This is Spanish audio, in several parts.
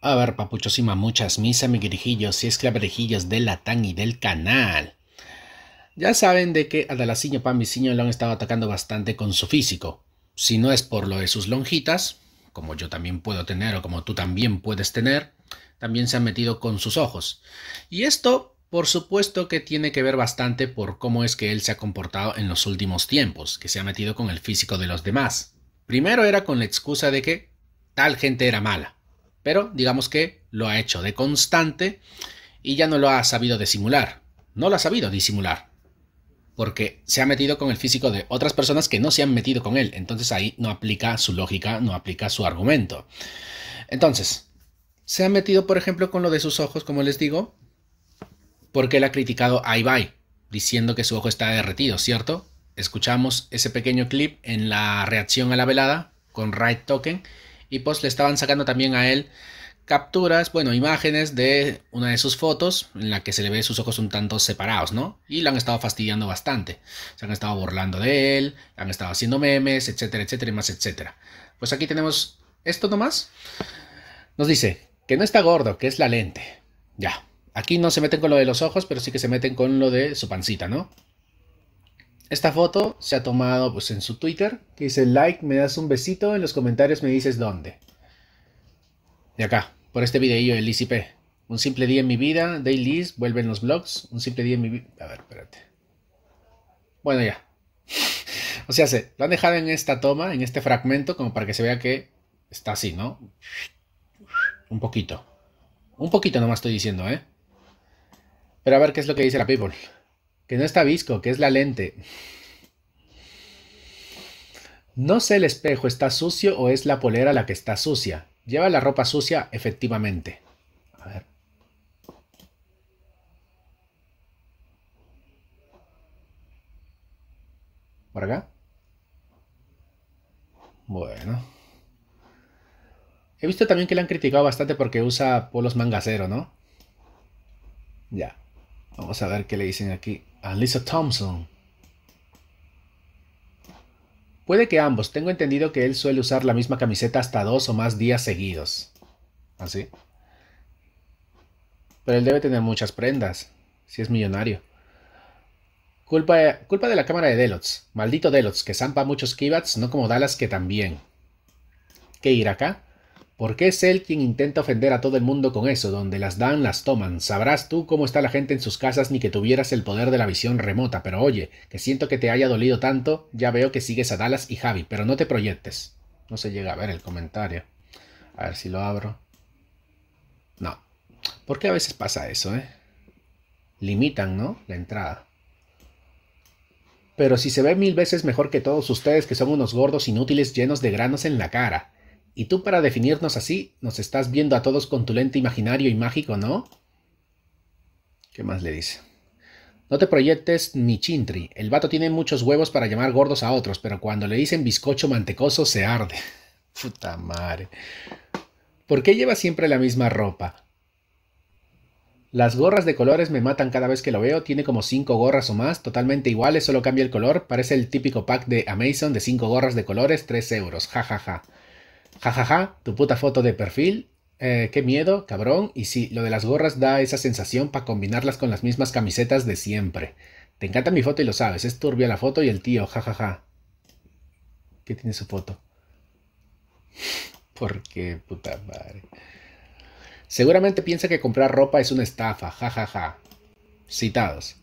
A ver, papuchos y mamuchas, mis amiguirijillos y esclaverejillos del Latán y del canal. Ya saben de que a y Siño lo han estado atacando bastante con su físico. Si no es por lo de sus lonjitas, como yo también puedo tener o como tú también puedes tener, también se ha metido con sus ojos. Y esto, por supuesto que tiene que ver bastante por cómo es que él se ha comportado en los últimos tiempos, que se ha metido con el físico de los demás. Primero era con la excusa de que tal gente era mala pero digamos que lo ha hecho de constante y ya no lo ha sabido disimular. No lo ha sabido disimular. Porque se ha metido con el físico de otras personas que no se han metido con él. Entonces ahí no aplica su lógica, no aplica su argumento. Entonces, se ha metido, por ejemplo, con lo de sus ojos, como les digo, porque él ha criticado a Ibai, diciendo que su ojo está derretido, ¿cierto? Escuchamos ese pequeño clip en la reacción a la velada con Right Token y pues le estaban sacando también a él capturas, bueno, imágenes de una de sus fotos en la que se le ve sus ojos un tanto separados, ¿no? Y lo han estado fastidiando bastante. Se han estado burlando de él, han estado haciendo memes, etcétera, etcétera, y más, etcétera. Pues aquí tenemos esto nomás. Nos dice que no está gordo, que es la lente. Ya. Aquí no se meten con lo de los ojos, pero sí que se meten con lo de su pancita, ¿no? Esta foto se ha tomado pues, en su Twitter, que dice like, me das un besito, en los comentarios me dices dónde. De acá, por este videillo el ICP. Un simple día en mi vida, dailys, vuelven los blogs, un simple día en mi vida... A ver, espérate. Bueno, ya. o sea, se lo han dejado en esta toma, en este fragmento, como para que se vea que está así, ¿no? Un poquito. Un poquito nomás estoy diciendo, ¿eh? Pero a ver qué es lo que dice la people. Que no está visco, que es la lente. No sé el espejo está sucio o es la polera la que está sucia. Lleva la ropa sucia, efectivamente. A ver. ¿Por acá? Bueno. He visto también que le han criticado bastante porque usa polos mangacero, ¿no? Ya. Vamos a ver qué le dicen aquí a Lisa Thompson. Puede que ambos. Tengo entendido que él suele usar la misma camiseta hasta dos o más días seguidos. Así. ¿Ah, Pero él debe tener muchas prendas. Si es millonario. Culpa, culpa de la cámara de Delots. Maldito Delots, que zampa muchos kibats, no como Dallas que también. ¿Qué ir acá? ¿Por qué es él quien intenta ofender a todo el mundo con eso, donde las dan, las toman. Sabrás tú cómo está la gente en sus casas ni que tuvieras el poder de la visión remota, pero oye, que siento que te haya dolido tanto, ya veo que sigues a Dallas y Javi, pero no te proyectes. No se llega a ver el comentario. A ver si lo abro. No. ¿Por qué a veces pasa eso, eh? Limitan, ¿no? La entrada. Pero si se ve mil veces mejor que todos ustedes que son unos gordos inútiles llenos de granos en la cara. Y tú para definirnos así, nos estás viendo a todos con tu lente imaginario y mágico, ¿no? ¿Qué más le dice? No te proyectes ni chintri. El vato tiene muchos huevos para llamar gordos a otros, pero cuando le dicen bizcocho mantecoso se arde. Puta madre. ¿Por qué lleva siempre la misma ropa? Las gorras de colores me matan cada vez que lo veo. Tiene como cinco gorras o más, totalmente iguales, solo cambia el color. Parece el típico pack de Amazon de cinco gorras de colores, tres euros. Ja, ja, ja. Jajaja, ja, ja, tu puta foto de perfil. Eh, qué miedo, cabrón. Y sí, lo de las gorras da esa sensación para combinarlas con las mismas camisetas de siempre. Te encanta mi foto y lo sabes. Es turbia la foto y el tío, jajaja. Ja, ¿Qué tiene su foto? Porque, puta madre. Seguramente piensa que comprar ropa es una estafa, jajaja. Ja, Citados.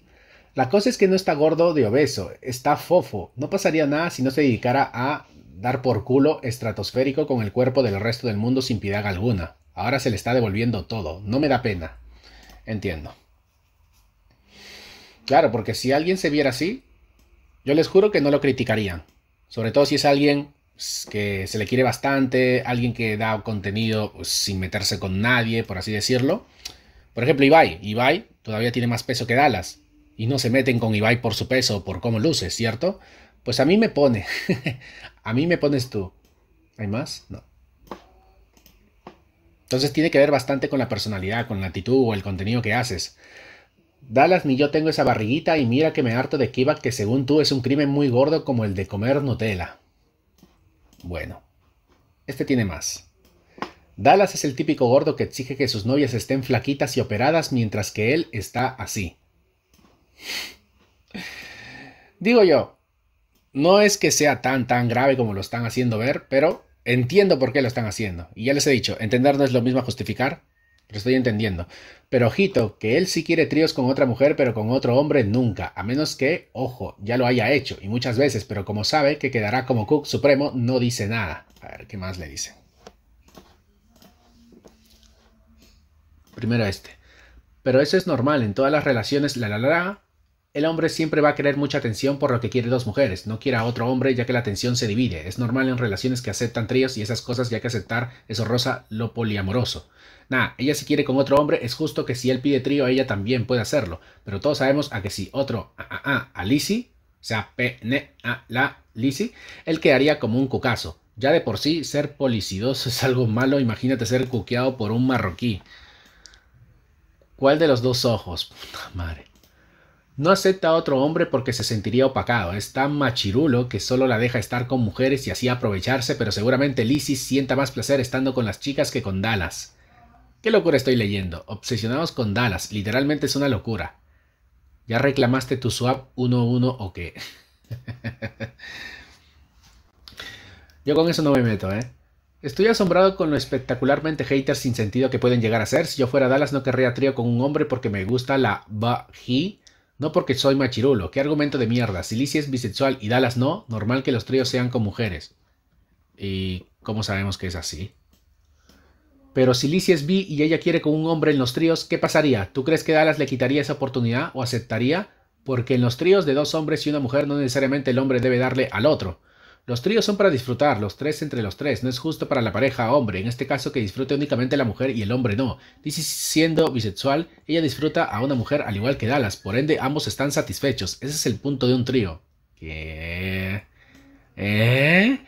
La cosa es que no está gordo de obeso, está fofo. No pasaría nada si no se dedicara a dar por culo estratosférico con el cuerpo del resto del mundo sin piedad alguna. Ahora se le está devolviendo todo. No me da pena. Entiendo. Claro, porque si alguien se viera así, yo les juro que no lo criticarían. Sobre todo si es alguien que se le quiere bastante, alguien que da contenido pues, sin meterse con nadie, por así decirlo. Por ejemplo, Ibai. Ibai todavía tiene más peso que Dallas y no se meten con Ibai por su peso, o por cómo luce, ¿cierto? Pues a mí me pone. a mí me pones tú. ¿Hay más? No. Entonces tiene que ver bastante con la personalidad, con la actitud o el contenido que haces. Dallas ni yo tengo esa barriguita y mira que me harto de Kibak que según tú es un crimen muy gordo como el de comer Nutella. Bueno, este tiene más. Dallas es el típico gordo que exige que sus novias estén flaquitas y operadas mientras que él está así. Digo yo, no es que sea tan, tan grave como lo están haciendo ver, pero entiendo por qué lo están haciendo. Y ya les he dicho, entender no es lo mismo justificar, lo estoy entendiendo. Pero ojito, que él sí quiere tríos con otra mujer, pero con otro hombre nunca, a menos que, ojo, ya lo haya hecho, y muchas veces, pero como sabe que quedará como Cook Supremo, no dice nada. A ver, ¿qué más le dicen? Primero este. Pero eso es normal en todas las relaciones, la la la, la el hombre siempre va a querer mucha atención por lo que quiere dos mujeres, no quiere a otro hombre ya que la atención se divide. Es normal en relaciones que aceptan tríos y esas cosas ya que aceptar eso rosa lo poliamoroso. Nada, ella si quiere con otro hombre es justo que si él pide trío ella también puede hacerlo, pero todos sabemos a que si otro a a a, a o sea, p n a la Lizzie, él quedaría como un cucazo. Ya de por sí ser policidoso es algo malo, imagínate ser cuqueado por un marroquí. ¿Cuál de los dos ojos? Puta madre. No acepta a otro hombre porque se sentiría opacado. Es tan machirulo que solo la deja estar con mujeres y así aprovecharse, pero seguramente Lizzie sienta más placer estando con las chicas que con Dallas. ¿Qué locura estoy leyendo? Obsesionados con Dallas. Literalmente es una locura. ¿Ya reclamaste tu swap 1-1 o qué? Yo con eso no me meto, ¿eh? Estoy asombrado con lo espectacularmente haters sin sentido que pueden llegar a ser. Si yo fuera Dallas no querría trío con un hombre porque me gusta la he no porque soy machirulo, qué argumento de mierda. Si Lizzie es bisexual y Dallas no, normal que los tríos sean con mujeres. ¿Y cómo sabemos que es así? Pero si Lizzie es bi y ella quiere con un hombre en los tríos, ¿qué pasaría? ¿Tú crees que Dallas le quitaría esa oportunidad o aceptaría? Porque en los tríos de dos hombres y una mujer no necesariamente el hombre debe darle al otro. Los tríos son para disfrutar, los tres entre los tres. No es justo para la pareja hombre, en este caso que disfrute únicamente la mujer y el hombre no. Dice, siendo bisexual, ella disfruta a una mujer al igual que Dallas, por ende ambos están satisfechos. Ese es el punto de un trío. ¿Qué? ¿Eh?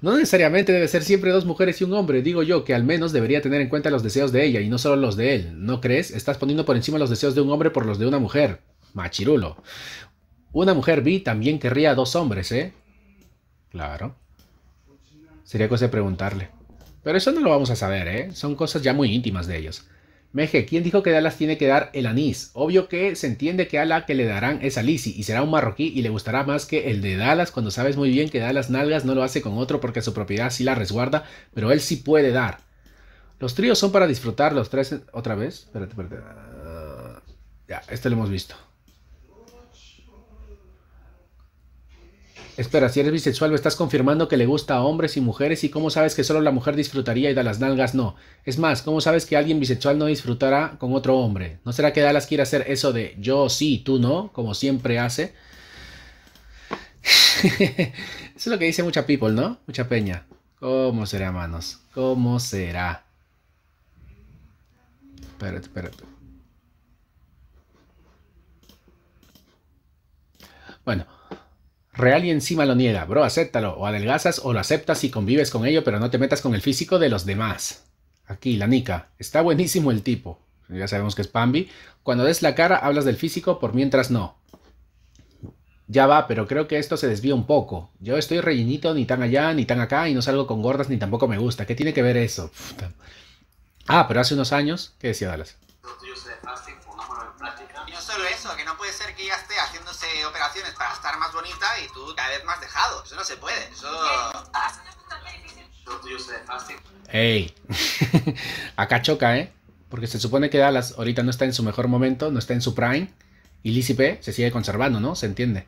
No necesariamente debe ser siempre dos mujeres y un hombre, digo yo que al menos debería tener en cuenta los deseos de ella y no solo los de él, ¿no crees? Estás poniendo por encima los deseos de un hombre por los de una mujer. Machirulo. Una mujer bi también querría a dos hombres, ¿eh? Claro. Sería cosa de preguntarle. Pero eso no lo vamos a saber, ¿eh? Son cosas ya muy íntimas de ellos. Meje, ¿quién dijo que Dallas tiene que dar el anís? Obvio que se entiende que a la que le darán es a y será un marroquí y le gustará más que el de Dallas cuando sabes muy bien que Dallas Nalgas no lo hace con otro porque su propiedad sí la resguarda, pero él sí puede dar. Los tríos son para disfrutar los tres. ¿Otra vez? Espérate, espérate. Ah, ya, esto lo hemos visto. Espera, si eres bisexual me estás confirmando que le gusta a hombres y mujeres y cómo sabes que solo la mujer disfrutaría y da las nalgas no. Es más, ¿cómo sabes que alguien bisexual no disfrutará con otro hombre? ¿No será que Dallas quiere hacer eso de yo sí, tú no, como siempre hace? eso es lo que dice mucha people, ¿no? Mucha peña. ¿Cómo será, manos? ¿Cómo será? Espérate, espérate. Bueno, real y encima lo niega. Bro, acéptalo. O adelgazas o lo aceptas y convives con ello, pero no te metas con el físico de los demás. Aquí, la nica. Está buenísimo el tipo. Ya sabemos que es Pambi. Cuando des la cara, hablas del físico, por mientras no. Ya va, pero creo que esto se desvía un poco. Yo estoy rellinito, ni tan allá, ni tan acá, y no salgo con gordas, ni tampoco me gusta. ¿Qué tiene que ver eso? Ah, pero hace unos años, ¿qué decía Dallas? puede ser que ella esté haciéndose operaciones para estar más bonita y tú cada vez más dejado. Eso no se puede. Eso. Ey, acá choca, ¿eh? Porque se supone que Dallas ahorita no está en su mejor momento, no está en su prime, y Lizzie se sigue conservando, ¿no? Se entiende.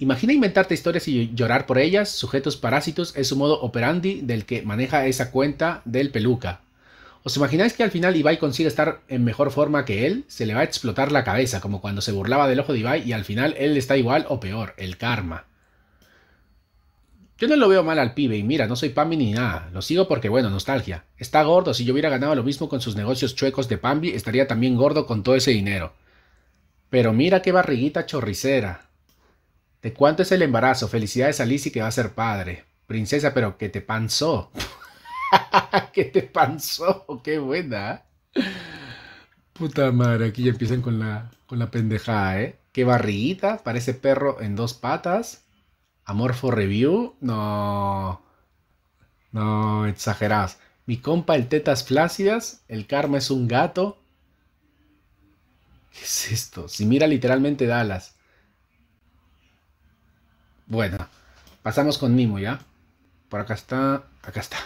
Imagina inventarte historias y llorar por ellas, sujetos parásitos es su modo operandi del que maneja esa cuenta del peluca. ¿Os imagináis que al final Ibai consigue estar en mejor forma que él? Se le va a explotar la cabeza, como cuando se burlaba del ojo de Ibai y al final él está igual o peor, el karma. Yo no lo veo mal al pibe y mira, no soy Pambi ni nada, lo sigo porque bueno, nostalgia. Está gordo, si yo hubiera ganado lo mismo con sus negocios chuecos de Pambi, estaría también gordo con todo ese dinero. Pero mira qué barriguita chorricera. ¿De cuánto es el embarazo? Felicidades a Lizzie que va a ser padre. Princesa, pero que te panzó. ¿Qué te pasó? ¡Qué buena! Puta madre, aquí ya empiezan con la, pendejada, ¿eh? ¡Qué barriguita! Parece perro en dos patas. Amorfo Review. No. No, exagerás. Mi compa, el tetas flácidas. El karma es un gato. ¿Qué es esto? Si mira literalmente Dallas. Bueno, pasamos con Mimo, ¿ya? Por acá está. Acá está.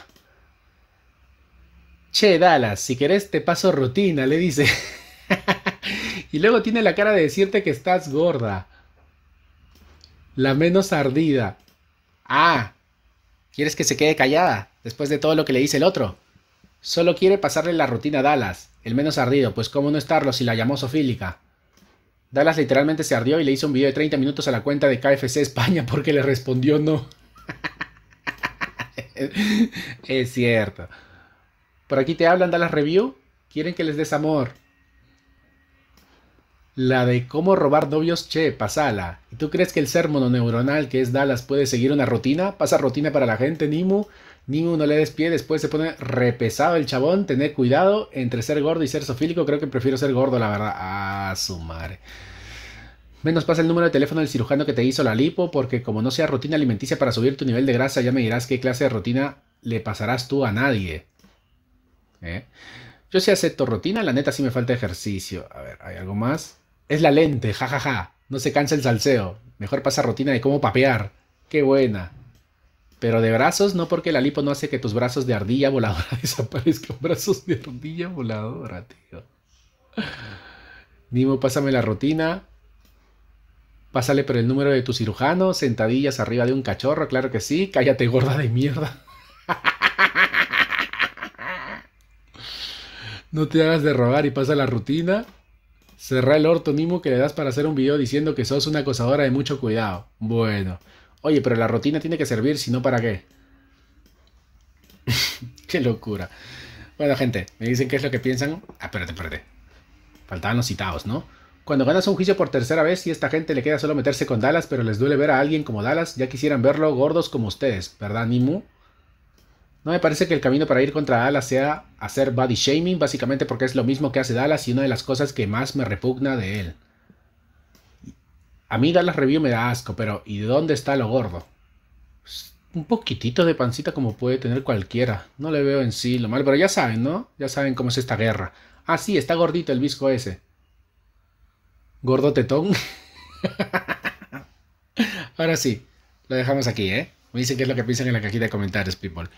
Che, Dallas, si querés te paso rutina, le dice. y luego tiene la cara de decirte que estás gorda. La menos ardida. Ah, ¿quieres que se quede callada después de todo lo que le dice el otro? Solo quiere pasarle la rutina a Dallas, el menos ardido, pues cómo no estarlo si la llamó sofílica. Dallas literalmente se ardió y le hizo un video de 30 minutos a la cuenta de KFC España porque le respondió no. es cierto. Por aquí te hablan Dallas review. Quieren que les des amor. La de cómo robar novios, che, pasala. ¿Y tú crees que el ser mononeuronal que es Dallas puede seguir una rutina? Pasa rutina para la gente, Nimu. Nimu no le des pie, después se pone repesado el chabón. Tener cuidado entre ser gordo y ser sofílico. Creo que prefiero ser gordo, la verdad. A ah, su madre. Menos pasa el número de teléfono del cirujano que te hizo la lipo, porque como no sea rutina alimenticia para subir tu nivel de grasa, ya me dirás qué clase de rutina le pasarás tú a nadie. ¿eh? Yo sí acepto rutina, la neta sí me falta ejercicio. A ver, ¿hay algo más? Es la lente, jajaja. No se cansa el salseo. Mejor pasa rutina de cómo papear. Qué buena. Pero de brazos, no porque la lipo no hace que tus brazos de ardilla voladora desaparezcan. Brazos de ardilla voladora, tío. Nimo, pásame la rutina. Pásale por el número de tu cirujano. Sentadillas arriba de un cachorro, claro que sí. Cállate, gorda de mierda. No te hagas de robar y pasa la rutina. Cerra el orto mismo que le das para hacer un video diciendo que sos una acosadora de mucho cuidado. Bueno. Oye, pero la rutina tiene que servir, si no, ¿para qué? qué locura. Bueno, gente, me dicen qué es lo que piensan. Ah, espérate, espérate. Faltaban los citados, ¿no? Cuando ganas un juicio por tercera vez y esta gente le queda solo meterse con Dallas, pero les duele ver a alguien como Dallas, ya quisieran verlo gordos como ustedes, ¿verdad, Nimu? No me parece que el camino para ir contra Dallas sea hacer body shaming, básicamente porque es lo mismo que hace Dallas y una de las cosas que más me repugna de él. A mí Dallas Review me da asco, pero ¿y de dónde está lo gordo? Pues, un poquitito de pancita como puede tener cualquiera. No le veo en sí lo mal, pero ya saben, ¿no? Ya saben cómo es esta guerra. Ah, sí, está gordito el visco ese. Gordo tetón. Ahora sí, lo dejamos aquí, ¿eh? Me dicen qué es lo que piensan en la cajita de comentarios, people.